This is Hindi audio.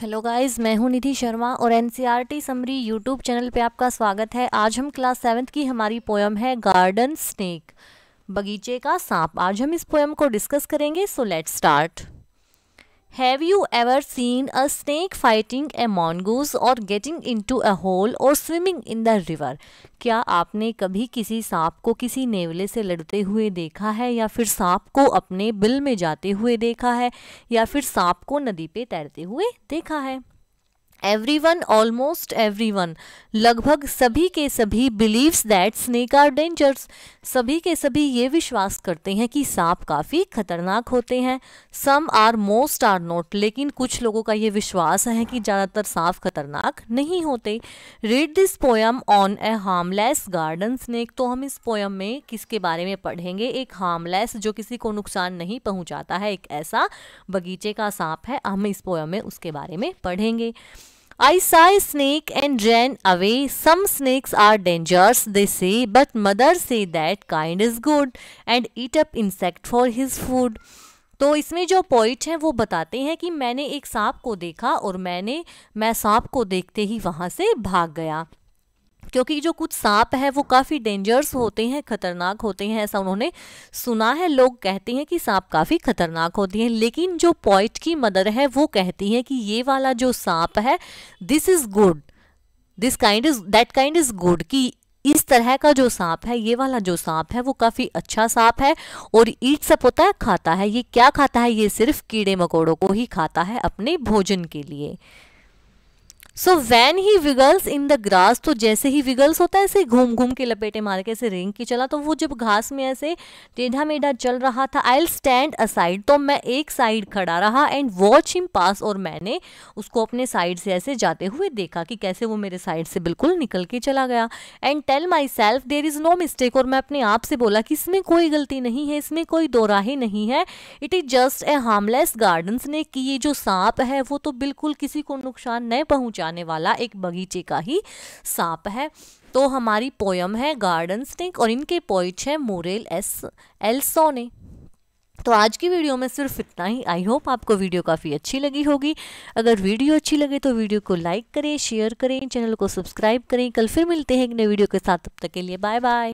हेलो गाइस मैं हूं निधि शर्मा और N C e summary YouTube channel पे आपका स्वागत है आज हम क्लास सेवन्थ की हमारी पोयम है गार्डन स्नेक बगीचे का सांप आज हम इस पोयम को डिस्कस करेंगे so let start have you ever seen a snake fighting a mongoose or getting into a hole or swimming in the river क्या आपने कभी किसी सांप को किसी नेवले से लड़ते हुए देखा है या फिर सांप को अपने बिल में जाते हुए देखा है या फिर सांप को नदी पे तैरते हुए देखा है एवरीवन ऑलमोस्ट एवरीवन लगभग सभी के सभी believes that snake are dangers सभी के सभी ये विश्वास करते हैं कि सांप काफ़ी खतरनाक होते हैं some are most are not लेकिन कुछ लोगों का ये विश्वास है कि ज़्यादातर सांप खतरनाक नहीं होते read this poem on a harmless garden snake तो हम इस पोयम में किसके बारे में पढ़ेंगे एक हार्मलेस जो किसी को नुकसान नहीं पहुंचाता है एक ऐसा बगीचे का सांप है हम इस पोयम में उसके बारे में पढ़ेंगे I saw a snake and ran away. Some snakes are dangerous, they say, but mother say that kind is good and eat up insect for his food. तो इसमें जो पोइट हैं वो बताते हैं कि मैंने एक सांप को देखा और मैंने मैं सांप को देखते ही वहाँ से भाग गया क्योंकि जो कुछ सांप है वो काफ़ी डेंजर्स होते हैं खतरनाक होते हैं ऐसा उन्होंने सुना है लोग कहते हैं कि सांप काफ़ी खतरनाक होती हैं लेकिन जो पॉइट की मदर है वो कहती है कि ये वाला जो सांप है this is good this kind is that kind is good कि इस तरह का जो सांप है ये वाला जो सांप है वो काफ़ी अच्छा सांप है और ईट सप होता है खाता है ये क्या खाता है ये सिर्फ कीड़े मकोड़ों को ही खाता है अपने भोजन के लिए so when he wiggles in the grass तो जैसे ही विगल्स होता है ऐसे घूम घूम के लपेटे मार के ऐसे रेंग के चला तो वो जब घास में ऐसे टेढ़ा मेढ़ा चल रहा था आई स्टैंड अ साइड तो मैं एक साइड खड़ा रहा एंड वॉच हिम पास और मैंने उसको अपने साइड से ऐसे जाते हुए देखा कि कैसे वो मेरे साइड से बिल्कुल निकल के चला गया and tell myself there is no mistake और मैं अपने आप से बोला कि इसमें कोई गलती नहीं है इसमें कोई दोराहे नहीं है it is just a harmless gardens ने कि ये जो सांप है वो तो बिल्कुल किसी को नुकसान नहीं पहुँचा जाने वाला एक बगीचे का ही सांप है तो हमारी पोयम है गार्डन स्नेक और इनके पोइच है मोरेल एस एल्सो ने तो आज की वीडियो में सिर्फ इतना ही आई होप आपको वीडियो काफ़ी अच्छी लगी होगी अगर वीडियो अच्छी लगे तो वीडियो को लाइक करें शेयर करें चैनल को सब्सक्राइब करें कल फिर मिलते हैं एक नए वीडियो के साथ तब तक के लिए बाय बाय